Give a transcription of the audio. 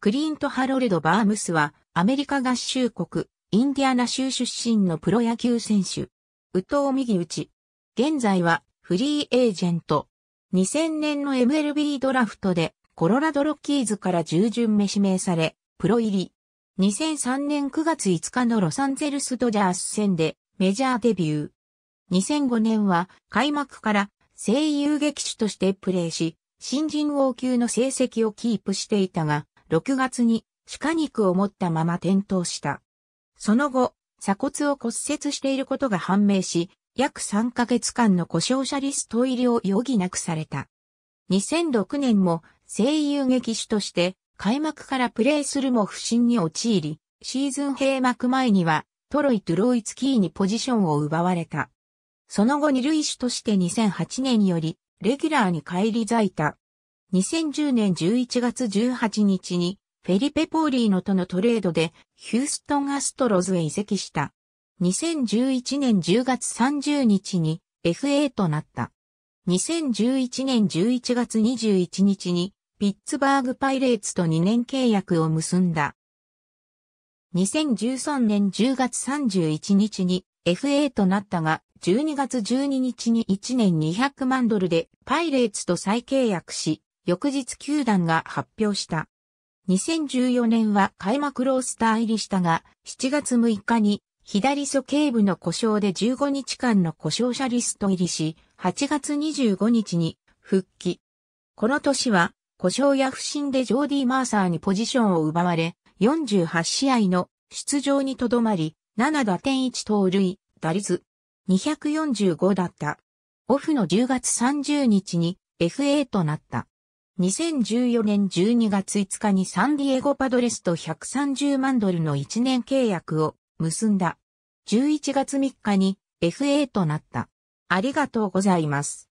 クリント・ハロルド・バームスは、アメリカ合衆国、インディアナ州出身のプロ野球選手。宇藤右打現在は、フリーエージェント。2000年の MLB ドラフトで、コロラドロッキーズから従順目指名され、プロ入り。2003年9月5日のロサンゼルスドジャース戦で、メジャーデビュー。2005年は、開幕から、声優劇手としてプレーし、新人王級の成績をキープしていたが、6月に鹿肉を持ったまま転倒した。その後、鎖骨を骨折していることが判明し、約3ヶ月間の故障者リスト入りを余儀なくされた。2006年も声優劇手として開幕からプレーするも不審に陥り、シーズン閉幕前にはトロイ・トゥロイツキーにポジションを奪われた。その後二塁手として2008年よりレギュラーに返り咲いた。2010年11月18日にフェリペ・ポーリーノとのトレードでヒューストン・アストロズへ移籍した。2011年10月30日に FA となった。2011年11月21日にピッツバーグパイレーツと2年契約を結んだ。2013年10月31日に FA となったが、12月12日に1年200万ドルでパイレーツと再契約し、翌日球団が発表した。2014年は開幕ロースター入りしたが、7月6日に左素頸部の故障で15日間の故障者リスト入りし、8月25日に復帰。この年は故障や不振でジョーディ・ー・マーサーにポジションを奪われ、48試合の出場にとどまり、7打点1盗塁、打率245だった。オフの10月30日に FA となった。2014年12月5日にサンディエゴパドレスと130万ドルの1年契約を結んだ。11月3日に FA となった。ありがとうございます。